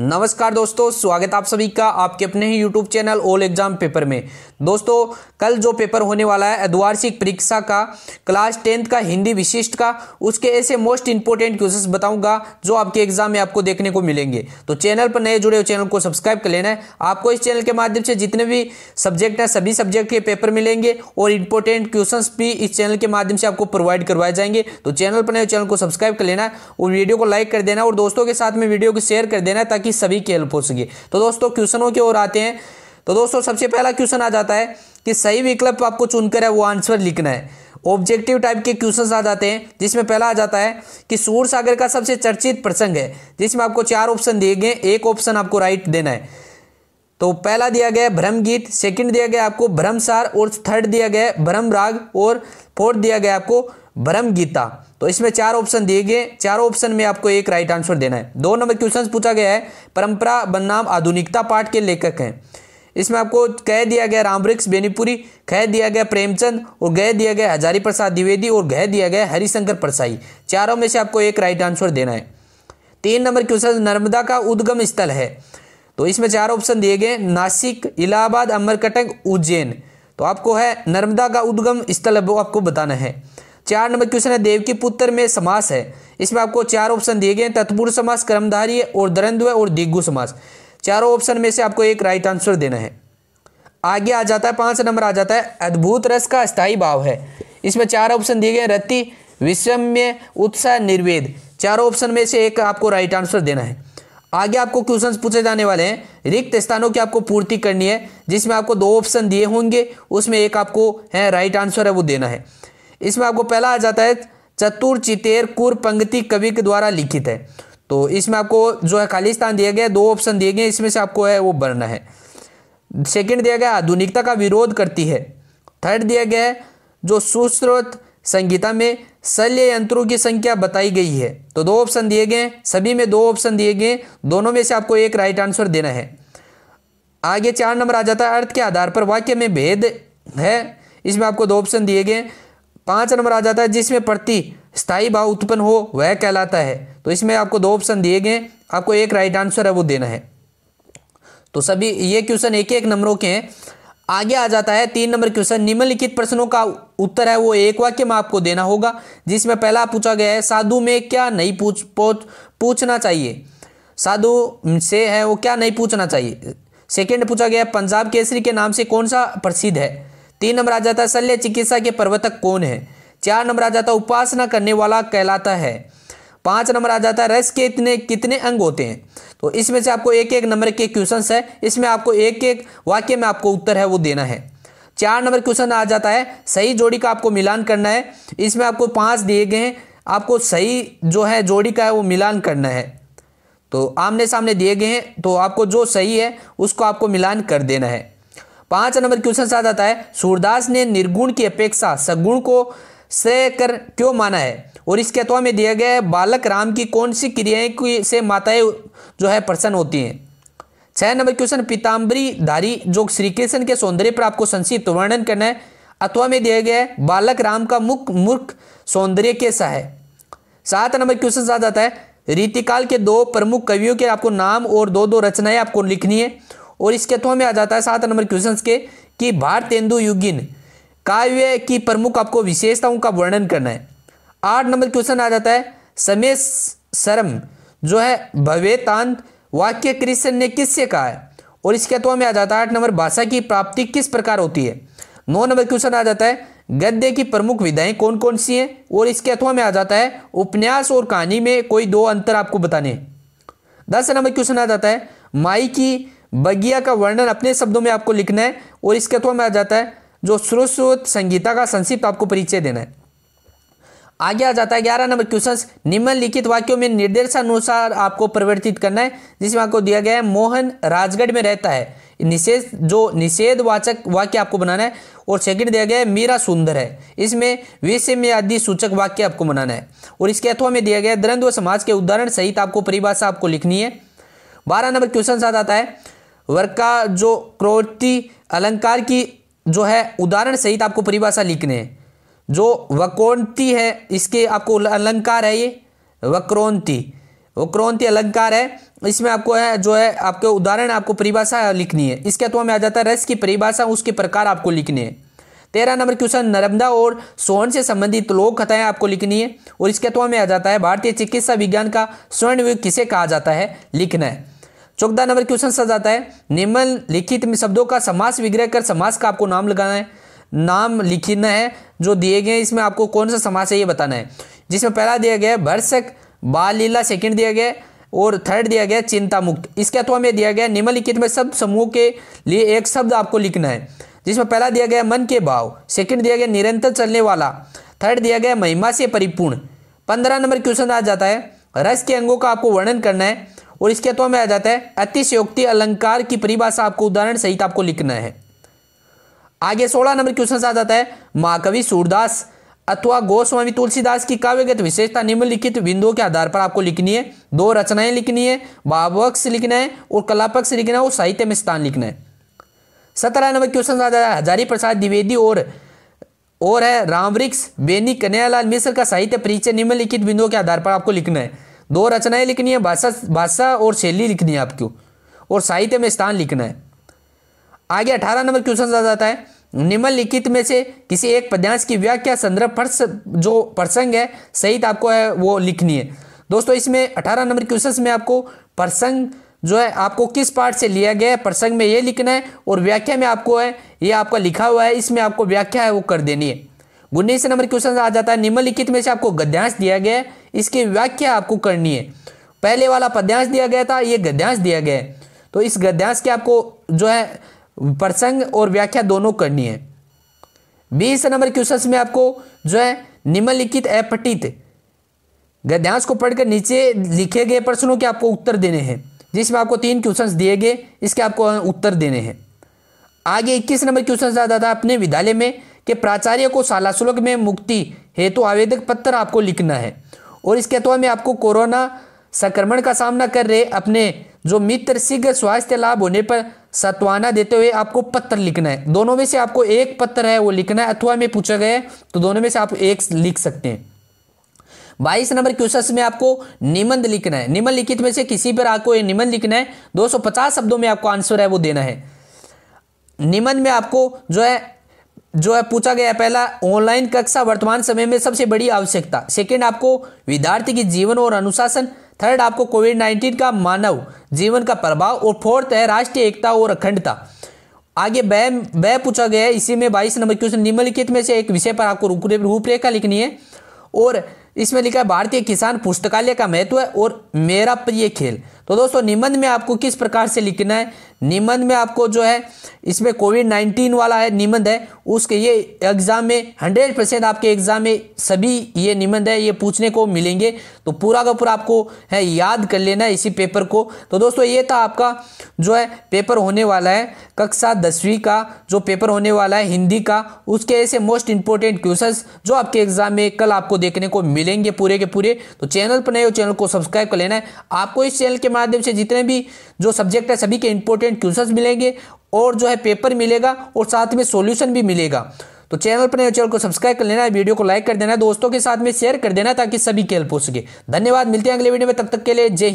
नमस्कार दोस्तों स्वागत आप सभी का आपके अपने ही YouTube channel all exam paper में दोस्तों कल जो पेपर होने वाला है द्वार्षिक परीक्षा का क्लास टेंथ का हिंदी विशिष्ट का उसके ऐसे मोस्ट इंपोर्टेंट क्वेश्चंस बताऊंगा जो आपके एग्जाम में आपको देखने को मिलेंगे तो चैनल पर नए जुड़े हुए चैनल को सब्सक्राइब कर लेना है आपको इस चैनल के माध्यम से जितने भी सब्जेक्ट हैं सभी सब्जेक्ट के पेपर मिलेंगे और इंपॉर्टेंट क्वेश्चन भी इस चैनल के माध्यम से आपको प्रोवाइड करवाए जाएंगे तो चैनल पर नए चैनल को सब्सक्राइब कर लेना और वीडियो को लाइक कर देना और दोस्तों के साथ में वीडियो को शेयर कर देना ताकि ताकि सभी की हेल्प हो सके तो दोस्तों क्वेश्चनों की ओर आते हैं तो दोस्तों सबसे पहला क्वेश्चन आ जाता है कि सही विकल्प आपको चुनकर है वो आंसर लिखना है ऑब्जेक्टिव टाइप के क्वेश्चन आ जाते हैं जिसमें पहला आ जाता है कि सूर सागर का सबसे चर्चित प्रसंग है जिसमें आपको चार ऑप्शन दिए गए एक ऑप्शन आपको राइट देना है तो पहला दिया गया भ्रम गीत सेकेंड दिया गया आपको भ्रमसार और थर्ड दिया गया भ्रम राग और फोर्थ दिया गया आपको भ्रम गीता तो इसमें चार ऑप्शन दिए गए चारों ऑप्शन में आपको एक राइट आंसर देना है दो नंबर क्वेश्चन पूछा गया है परंपरा बनाम आधुनिकता पाठ के लेखक हैं इसमें आपको कह दिया गया रामवृक्ष बेनीपुरी कह दिया गया प्रेमचंद और गह दिया गया हजारी प्रसाद द्विवेदी और गह दिया गया हरिशंकर प्रसाई चारों में से आपको एक राइट आंसर देना है तीन नंबर क्वेश्चन नर्मदा का उद्गम स्थल है तो इसमें चार ऑप्शन दिए गए नासिक इलाहाबाद अमरकटक उज्जैन तो आपको है नर्मदा का उद्गम स्थल आपको बताना है चार नंबर क्वेश्चन है देव के पुत्र में समास है इसमें आपको चार ऑप्शन दिए गए हैं तत्पुरुष समास कर्मधारी और दरंद्व और दिग्गु समास चारों ऑप्शन में से आपको एक राइट आंसर देना है आगे आ जाता है पांच नंबर आ जाता है अद्भुत रस का स्थायी भाव है इसमें चार ऑप्शन दिए गए रति विषम्य उत्साह निर्वेद चारों ऑप्शन में से एक आपको राइट आंसर देना है आगे आपको क्वेश्चंस पूछे जाने वाले हैं रिक्त स्थानों की आपको पूर्ति करनी है जिसमें आपको दो ऑप्शन दिए होंगे उसमें एक आपको है राइट आंसर है वो देना है इसमें आपको पहला आ जाता है चतुर चितेर कुर पंक्ति कवि के द्वारा लिखित है तो इसमें आपको जो है खाली स्थान दिया गया दो ऑप्शन दिए गए इसमें से आपको है वो भरना है सेकंड दिया गया आधुनिकता का विरोध करती है थर्ड दिया गया है जो सुश्रोत संगीता में शल्य यंत्रों की संख्या बताई गई है तो दो ऑप्शन दिए गए सभी में दो ऑप्शन दिए गए दोनों में से आपको एक राइट आंसर देना है आगे चार नंबर आ जाता है अर्थ के आधार पर वाक्य में भेद है इसमें आपको दो ऑप्शन दिए गए पांच नंबर आ जाता है जिसमें प्रति स्थायी भाव उत्पन्न हो वह कहलाता है तो इसमें आपको दो ऑप्शन दिए गए आपको एक राइट आंसर है वो देना है तो सभी ये क्वेश्चन एक एक नंबरों के हैं आगे आ जाता है तीन नंबर क्वेश्चन निम्नलिखित प्रश्नों का उत्तर है वो एक वाक्य में आपको देना होगा जिसमें पहला पूछा गया है साधु में क्या नहीं पूछ पूछना चाहिए साधु से है वो क्या नहीं पूछना चाहिए सेकेंड पूछा गया पंजाब केसरी के नाम से कौन सा प्रसिद्ध है तीन नंबर आ जाता है शल्य चिकित्सा के प्रवर्तक कौन है चार नंबर आ जाता है उपासना करने वाला कहलाता है पांच नंबर आ जाता है रस के इतने कितने अंग होते हैं तो इसमें से आपको एक एक नंबर के क्वेश्चन है इसमें आपको एक एक वाक्य में आपको उत्तर है वो देना है चार नंबर क्वेश्चन आ जाता है सही जोड़ी का आपको मिलान करना है इसमें आपको पांच दिए गए हैं आपको सही जो है जोड़ी का है वो मिलान करना है तो आमने सामने दिए गए हैं तो आपको जो सही है उसको आपको मिलान कर देना है पांच नंबर क्वेश्चन साथ आता है सूरदास ने निर्गुण की अपेक्षा सगुण को श्रेय कर क्यों माना है और इसके अथवा में दिया गया है बालक राम की कौन सी क्रियाएं से माताएं जो है प्रसन्न होती हैं छह नंबर क्वेश्चन पीताम्बरी धारी जो श्री कृष्ण के सौंदर्य पर आपको संक्षिप्त वर्णन करना है अथवा में दिया गया है बालक राम का मुख मूर्ख सौंदर्य कैसा है सात नंबर क्वेश्चन साथ आता है रीतिकाल के दो प्रमुख कवियों के आपको नाम और दो दो रचनाएं आपको लिखनी है और इसके तो हमें आ जाता है सात नंबर क्वेश्चन के कि भारतेंदु युगिन काव्य की प्रमुख आपको विशेषताओं का वर्णन करना है आठ नंबर क्वेश्चन आ जाता है समय शर्म जो है भवेतान वाक्य कृष्ण ने किससे कहा है और इसके तो में आ जाता है आठ नंबर भाषा की प्राप्ति किस प्रकार होती है नौ नंबर क्वेश्चन आ जाता है गद्य की प्रमुख विधाएं कौन कौन सी हैं और इसके अथवा तो में आ जाता है उपन्यास और कहानी में कोई दो अंतर आपको बताने दस नंबर क्वेश्चन आ जाता है माई की बगिया का वर्णन अपने शब्दों में आपको लिखना है और इसके अथवा में आ जाता है जो स्रोत संगीता का संक्षिप्त आपको परिचय देना है आगे आ जाता है ग्यारह नंबर क्वेश्चन निम्नलिखित वाक्यों में निर्देशानुसार आपको परिवर्तित करना है जिसमें आपको दिया गया है मोहन राजगढ़ में रहता है निषेध जो निषेधवाचक वाक्य आपको बनाना है और सेकंड दिया गया है मीरा सुंदर है इसमें विषय में आदि सूचक वाक्य आपको बनाना है और इसके अथवा में दिया गया है द्रंद समाज के उदाहरण सहित आपको परिभाषा आपको लिखनी है बारह नंबर क्वेश्चन आ जाता है वर्ग का जो क्रोटी अलंकार की जो है उदाहरण सहित आपको परिभाषा लिखने हैं जो वक्रोन्ति है इसके आपको अलंकार है ये वक्रोन्ति वक्रोन्ति अलंकार है इसमें आपको है जो है आपके उदाहरण आपको परिभाषा लिखनी है इसके तो में आ जाता है रस की परिभाषा उसके प्रकार आपको लिखने हैं तेरह नंबर क्वेश्चन नर्मदा और स्वर्ण से संबंधित लोक कथाएं आपको लिखनी है और इसके तो में आ जाता है भारतीय चिकित्सा विज्ञान का स्वर्ण युग किसे कहा जाता है लिखना है चौदह नंबर क्वेश्चन सज जाता है निम्नलिखित में शब्दों का समास विग्रह कर समास का आपको नाम लगाना है नाम लिखना है जो दिए गए इसमें आपको कौन सा समास है ये बताना है जिसमें पहला दिया गया है भरसक बाल लीला सेकेंड दिया गया और थर्ड दिया गया चिंता मुक्त इसके अथवा में दिया गया निम्नलिखित में शब्द समूह के लिए एक शब्द आपको लिखना है जिसमें पहला दिया गया मन के भाव सेकंड दिया गया निरंतर चलने वाला थर्ड दिया गया महिमा से परिपूर्ण पंद्रह नंबर क्वेश्चन आ जाता है रस के अंगों का आपको वर्णन करना है और इसके अतवा में आ जाता है अतिशयोक्ति अलंकार की परिभाषा आपको उदाहरण सहित आपको लिखना है आगे सोलह नंबर क्वेश्चन आ जाता है महाकवि सूरदास अथवा गोस्वामी तुलसीदास की काव्यगत विशेषता निम्नलिखित बिंदुओं के आधार पर आपको लिखनी है दो रचनाएं लिखनी है भावपक्ष लिखना है और कलापक्ष लिखना है और साहित्य में स्थान लिखना है सत्रह नंबर क्वेश्चन आ जाता है हजारी प्रसाद द्विवेदी और और है रामवृक्ष बेनी कन्यालाल मिश्र का साहित्य परिचय निम्नलिखित बिंदुओं के आधार पर आपको लिखना है दो रचनाएं लिखनी है भाषा भाषा और शैली लिखनी है आपको और साहित्य में स्थान लिखना है आगे अठारह नंबर क्वेश्चन आ जाता है निम्नलिखित में से किसी एक पद्यांश की व्याख्या संदर्भ पर्स जो प्रसंग है सहित आपको है वो लिखनी है दोस्तों इसमें अठारह नंबर क्वेश्चन में आपको प्रसंग जो है आपको किस पार्ट से लिया गया है प्रसंग में ये लिखना है और व्याख्या में आपको है ये आपका लिखा हुआ है इसमें आपको व्याख्या है वो कर देनी है उन्नीस नंबर क्वेश्चन आ जाता है निम्नलिखित में से आपको गद्यांश दिया गया है इसकी व्याख्या आपको करनी है पहले वाला पद्यांश दिया गया था ये गद्यांश दिया गया है तो इस गद्यांश के आपको जो है प्रसंग और व्याख्या दोनों करनी है बीस नंबर क्वेश्चन में आपको जो है निम्नलिखित अपठित गद्यांश को पढ़कर नीचे लिखे गए प्रश्नों के आपको उत्तर देने हैं जिसमें आपको तीन क्वेश्चन दिए गए इसके आपको उत्तर देने हैं आगे इक्कीस नंबर क्वेश्चन आ जाता है अपने विद्यालय में कि प्राचार्य को शुल्क में मुक्ति हेतु तो आवेदक पत्र आपको लिखना है और इसके अथवा में आपको कोरोना संक्रमण का सामना कर रहे अपने जो मित्र शीघ्र स्वास्थ्य लाभ होने पर सत्वाना देते हुए आपको पत्र लिखना है दोनों में से आपको एक पत्र है वो लिखना है अथवा में पूछा गया है तो दोनों में से आप एक लिख सकते हैं बाईस नंबर क्वेश्चन में आपको निबंध लिखना है निम्नलिखित में से किसी पर आपको निबंध लिखना है 250 शब्दों में आपको आंसर है वो देना है निबंध में आपको जो है जो है पूछा गया पहला ऑनलाइन कक्षा वर्तमान समय में सबसे बड़ी आवश्यकता सेकेंड आपको विद्यार्थी की जीवन और अनुशासन थर्ड आपको कोविड नाइन्टीन का मानव जीवन का प्रभाव और फोर्थ है राष्ट्रीय एकता और अखंडता आगे वह वह पूछा गया है इसी में बाईस नंबर क्वेश्चन निम्नलिखित में से एक विषय पर आपको रूपरेखा लिखनी है और इसमें लिखा है भारतीय किसान पुस्तकालय का महत्व है और मेरा प्रिय खेल तो दोस्तों निबंध में आपको किस प्रकार से लिखना है निबंध में आपको जो है इसमें कोविड नाइन्टीन वाला है निबंध है उसके ये एग्ज़ाम में हंड्रेड परसेंट आपके एग्ज़ाम में सभी ये निबंध है ये पूछने को मिलेंगे तो पूरा का पूरा आपको है याद कर लेना है इसी पेपर को तो दोस्तों ये था आपका जो है पेपर होने वाला है कक्षा दसवीं का जो पेपर होने वाला है हिंदी का उसके ऐसे मोस्ट इंपॉर्टेंट क्वेश्चन जो आपके एग्ज़ाम में कल आपको देखने को मिलेंगे पूरे के पूरे तो चैनल पर नहीं हो चैनल को सब्सक्राइब कर लेना है आपको इस चैनल के माध्यम से जितने भी जो सब्जेक्ट है सभी के इंपॉर्टेंट क्वेश्चन मिलेंगे और जो है पेपर मिलेगा और साथ में सोल्यूशन भी मिलेगा तो चैनल पर चैनल को सब्सक्राइब कर लेना वीडियो को लाइक कर देना दोस्तों के साथ में शेयर कर देना ताकि सभी की हेल्प हो सके धन्यवाद मिलते हैं अगले वीडियो में तब तक, तक के लिए जय